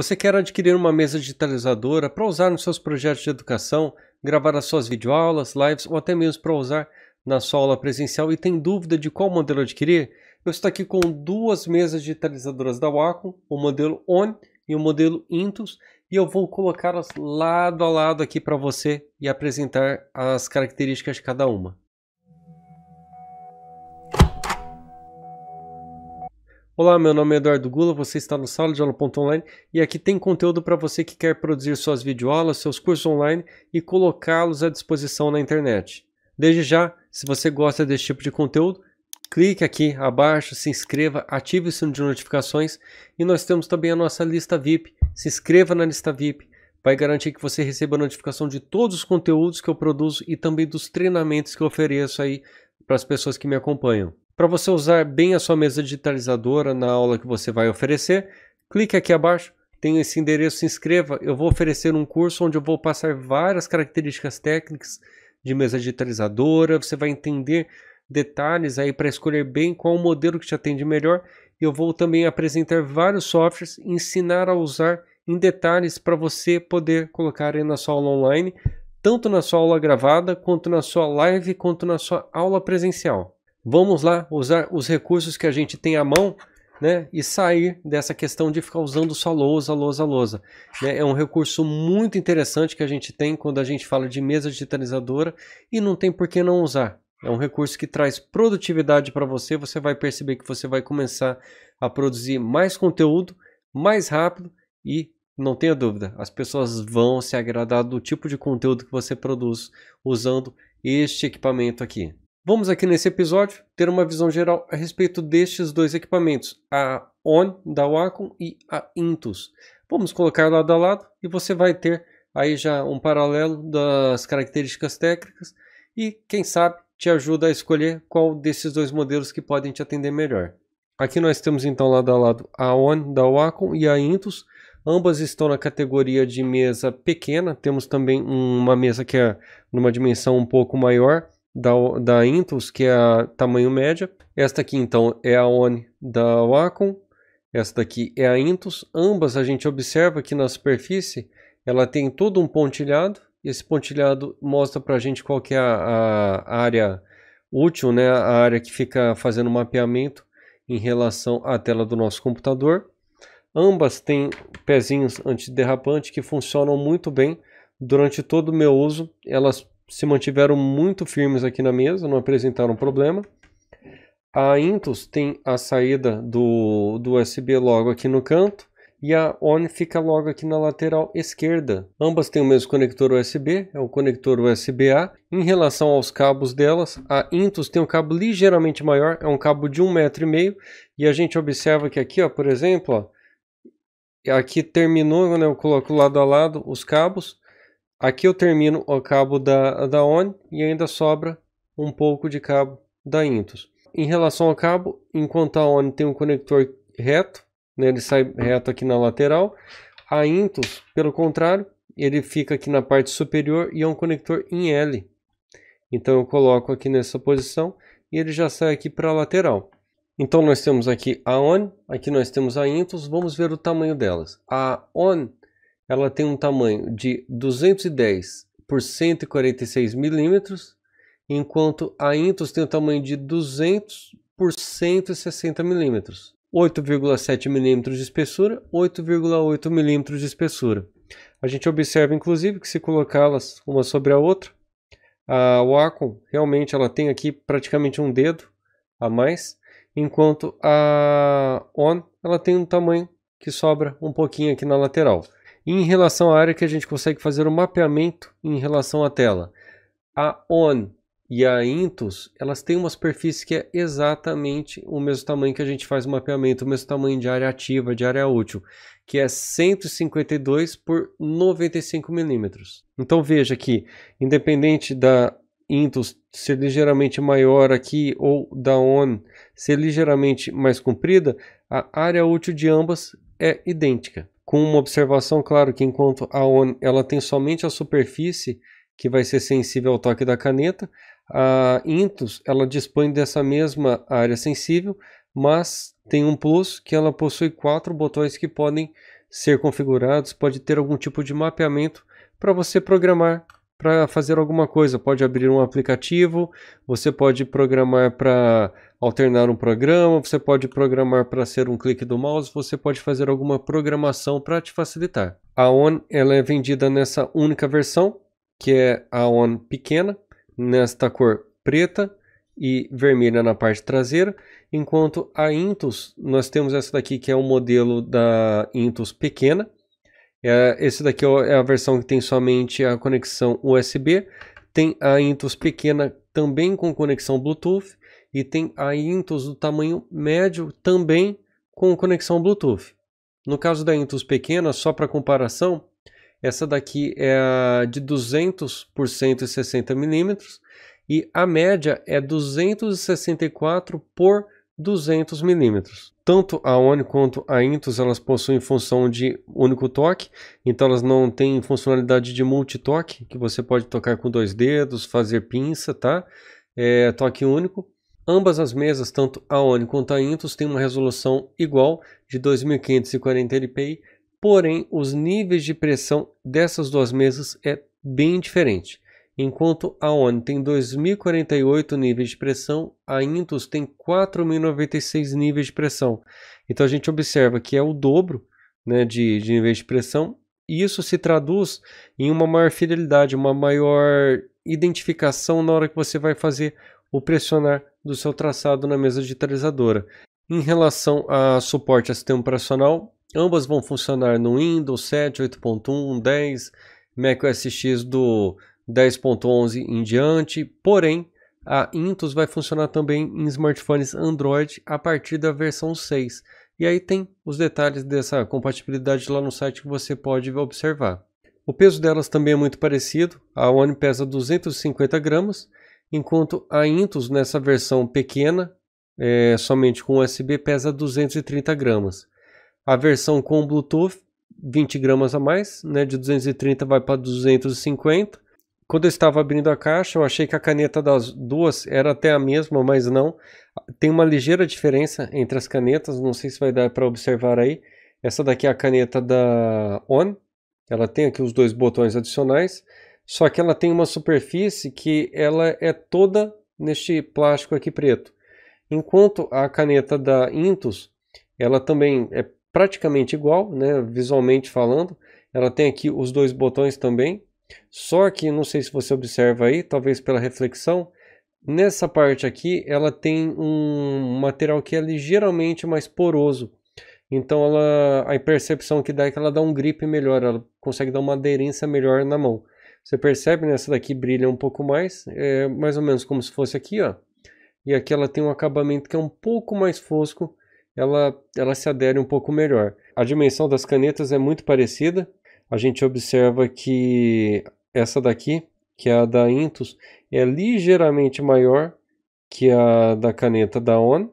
Você quer adquirir uma mesa digitalizadora para usar nos seus projetos de educação, gravar as suas videoaulas, lives ou até mesmo para usar na sua aula presencial e tem dúvida de qual modelo adquirir? Eu estou aqui com duas mesas digitalizadoras da Wacom, o modelo ON e o modelo Intus, e eu vou colocá-las lado a lado aqui para você e apresentar as características de cada uma. Olá, meu nome é Eduardo Gula, você está no Sala de Aula.online e aqui tem conteúdo para você que quer produzir suas videoaulas, seus cursos online e colocá-los à disposição na internet. Desde já, se você gosta desse tipo de conteúdo, clique aqui abaixo, se inscreva, ative o sino de notificações e nós temos também a nossa lista VIP. Se inscreva na lista VIP, vai garantir que você receba a notificação de todos os conteúdos que eu produzo e também dos treinamentos que eu ofereço aí para as pessoas que me acompanham. Para você usar bem a sua mesa digitalizadora na aula que você vai oferecer, clique aqui abaixo, tem esse endereço, se inscreva. Eu vou oferecer um curso onde eu vou passar várias características técnicas de mesa digitalizadora, você vai entender detalhes aí para escolher bem qual o modelo que te atende melhor. Eu vou também apresentar vários softwares, ensinar a usar em detalhes para você poder colocar aí na sua aula online, tanto na sua aula gravada, quanto na sua live, quanto na sua aula presencial. Vamos lá usar os recursos que a gente tem à mão né, e sair dessa questão de ficar usando só lousa, lousa, lousa. Né? É um recurso muito interessante que a gente tem quando a gente fala de mesa digitalizadora e não tem por que não usar. É um recurso que traz produtividade para você, você vai perceber que você vai começar a produzir mais conteúdo, mais rápido e não tenha dúvida, as pessoas vão se agradar do tipo de conteúdo que você produz usando este equipamento aqui. Vamos aqui nesse episódio ter uma visão geral a respeito destes dois equipamentos, a ON da Wacom e a Intus. Vamos colocar lado a lado e você vai ter aí já um paralelo das características técnicas e quem sabe te ajuda a escolher qual desses dois modelos que podem te atender melhor. Aqui nós temos então lado a lado a ON da Wacom e a Intus. Ambas estão na categoria de mesa pequena. Temos também uma mesa que é numa dimensão um pouco maior da, da Intus, que é a tamanho média. Esta aqui, então, é a ONI da Wacom. Esta aqui é a Intus. Ambas a gente observa que na superfície ela tem todo um pontilhado. Esse pontilhado mostra para a gente qual que é a, a área útil, né? a área que fica fazendo mapeamento em relação à tela do nosso computador. Ambas têm pezinhos antiderrapante que funcionam muito bem durante todo o meu uso. Elas se mantiveram muito firmes aqui na mesa, não apresentaram problema. A Intus tem a saída do, do USB logo aqui no canto e a ON fica logo aqui na lateral esquerda. Ambas têm o mesmo conector USB, é o conector USB-A. Em relação aos cabos delas, a Intus tem um cabo ligeiramente maior, é um cabo de 1,5m. E a gente observa que aqui, ó, por exemplo, ó, aqui terminou, né, eu coloco lado a lado os cabos, Aqui eu termino o cabo da, da ON e ainda sobra um pouco de cabo da Intus. Em relação ao cabo, enquanto a ON tem um conector reto, né, ele sai reto aqui na lateral, a Intus, pelo contrário, ele fica aqui na parte superior e é um conector em L. Então eu coloco aqui nessa posição e ele já sai aqui para a lateral. Então nós temos aqui a ON, aqui nós temos a Intus, vamos ver o tamanho delas. A ON ela tem um tamanho de 210 por 146 milímetros, enquanto a Intus tem um tamanho de 200 por 160 milímetros. 8,7 milímetros de espessura, 8,8 milímetros de espessura. A gente observa, inclusive, que se colocá-las uma sobre a outra, a Wacom realmente ela tem aqui praticamente um dedo a mais, enquanto a On ela tem um tamanho que sobra um pouquinho aqui na lateral em relação à área que a gente consegue fazer o mapeamento em relação à tela. A ON e a Intus, elas têm uma superfície que é exatamente o mesmo tamanho que a gente faz o mapeamento, o mesmo tamanho de área ativa, de área útil, que é 152 por 95 milímetros. Então veja que, independente da Intus ser ligeiramente maior aqui ou da ON ser ligeiramente mais comprida, a área útil de ambas é idêntica com uma observação, claro, que enquanto a ON ela tem somente a superfície que vai ser sensível ao toque da caneta, a Intus ela dispõe dessa mesma área sensível, mas tem um plus que ela possui quatro botões que podem ser configurados, pode ter algum tipo de mapeamento para você programar para fazer alguma coisa. Pode abrir um aplicativo, você pode programar para alternar um programa, você pode programar para ser um clique do mouse, você pode fazer alguma programação para te facilitar. A ON ela é vendida nessa única versão, que é a ON pequena, nesta cor preta e vermelha na parte traseira, enquanto a Intus, nós temos essa daqui que é o um modelo da Intus pequena, é, esse daqui é, é a versão que tem somente a conexão USB, tem a Intus pequena também com conexão Bluetooth e tem a Intus do tamanho médio também com conexão Bluetooth. No caso da Intus pequena, só para comparação, essa daqui é a de 200 por 160 milímetros e a média é 264 por 160 200 milímetros. Tanto a ONI quanto a Intus elas possuem função de único toque, então elas não têm funcionalidade de multitoque, que você pode tocar com dois dedos, fazer pinça, tá? É, toque único. Ambas as mesas, tanto a ONI quanto a Intus, têm uma resolução igual de 2540 dpi, porém os níveis de pressão dessas duas mesas é bem diferente. Enquanto a ON tem 2.048 níveis de pressão, a Intus tem 4.096 níveis de pressão. Então a gente observa que é o dobro né, de, de níveis de pressão. E isso se traduz em uma maior fidelidade, uma maior identificação na hora que você vai fazer o pressionar do seu traçado na mesa digitalizadora. Em relação a suporte a sistema operacional, ambas vão funcionar no Windows 7, 8.1, 10, Mac OS X do 10.11 em diante, porém a Intus vai funcionar também em smartphones Android a partir da versão 6. E aí tem os detalhes dessa compatibilidade lá no site que você pode observar. O peso delas também é muito parecido, a One pesa 250 gramas, enquanto a Intus nessa versão pequena, é, somente com USB, pesa 230 gramas. A versão com Bluetooth, 20 gramas a mais, né, de 230 vai para 250 quando eu estava abrindo a caixa, eu achei que a caneta das duas era até a mesma, mas não. Tem uma ligeira diferença entre as canetas, não sei se vai dar para observar aí. Essa daqui é a caneta da ON, ela tem aqui os dois botões adicionais, só que ela tem uma superfície que ela é toda neste plástico aqui preto. Enquanto a caneta da Intus, ela também é praticamente igual, né, visualmente falando. Ela tem aqui os dois botões também, só que, não sei se você observa aí, talvez pela reflexão, nessa parte aqui ela tem um material que é ligeiramente mais poroso. Então ela, a percepção que dá é que ela dá um grip melhor, ela consegue dar uma aderência melhor na mão. Você percebe nessa né, daqui brilha um pouco mais, é mais ou menos como se fosse aqui, ó. E aqui ela tem um acabamento que é um pouco mais fosco, ela, ela se adere um pouco melhor. A dimensão das canetas é muito parecida, a gente observa que essa daqui, que é a da Intus, é ligeiramente maior que a da caneta da ON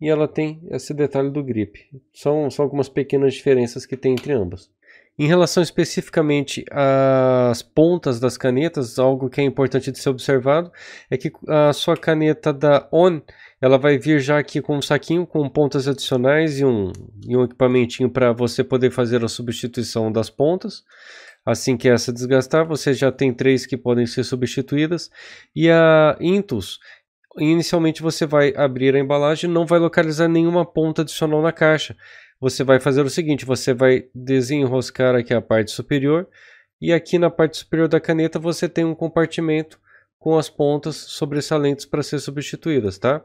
e ela tem esse detalhe do grip. São, são algumas pequenas diferenças que tem entre ambas. Em relação especificamente às pontas das canetas, algo que é importante de ser observado é que a sua caneta da ON ela vai vir já aqui com um saquinho com pontas adicionais e um, e um equipamentinho para você poder fazer a substituição das pontas. Assim que essa desgastar, você já tem três que podem ser substituídas. E a Intus, inicialmente você vai abrir a embalagem e não vai localizar nenhuma ponta adicional na caixa você vai fazer o seguinte, você vai desenroscar aqui a parte superior e aqui na parte superior da caneta você tem um compartimento com as pontas sobressalentes para ser substituídas, tá?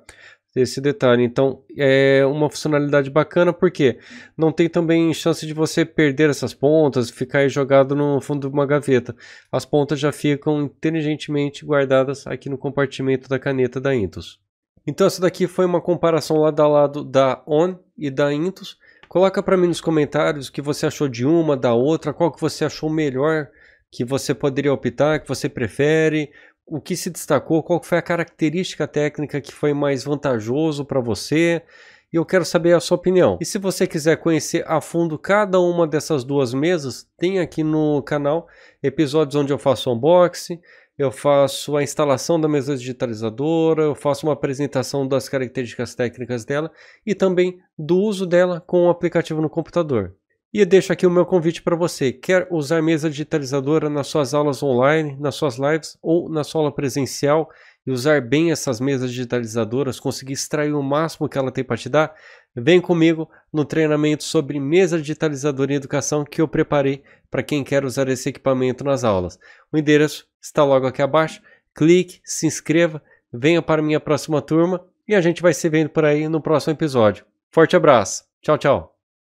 Esse detalhe, então, é uma funcionalidade bacana porque não tem também chance de você perder essas pontas, ficar jogado no fundo de uma gaveta. As pontas já ficam inteligentemente guardadas aqui no compartimento da caneta da Intus. Então essa daqui foi uma comparação lado a lado da ON e da Intus. Coloca para mim nos comentários o que você achou de uma, da outra, qual que você achou melhor que você poderia optar, que você prefere, o que se destacou, qual foi a característica técnica que foi mais vantajoso para você. E eu quero saber a sua opinião. E se você quiser conhecer a fundo cada uma dessas duas mesas, tem aqui no canal episódios onde eu faço unboxing, eu faço a instalação da mesa digitalizadora, eu faço uma apresentação das características técnicas dela e também do uso dela com o aplicativo no computador. E deixo aqui o meu convite para você. Quer usar mesa digitalizadora nas suas aulas online, nas suas lives ou na sua aula presencial? e usar bem essas mesas digitalizadoras, conseguir extrair o máximo que ela tem para te dar, vem comigo no treinamento sobre mesa digitalizadora em educação que eu preparei para quem quer usar esse equipamento nas aulas. O endereço está logo aqui abaixo. Clique, se inscreva, venha para minha próxima turma e a gente vai se vendo por aí no próximo episódio. Forte abraço. Tchau, tchau.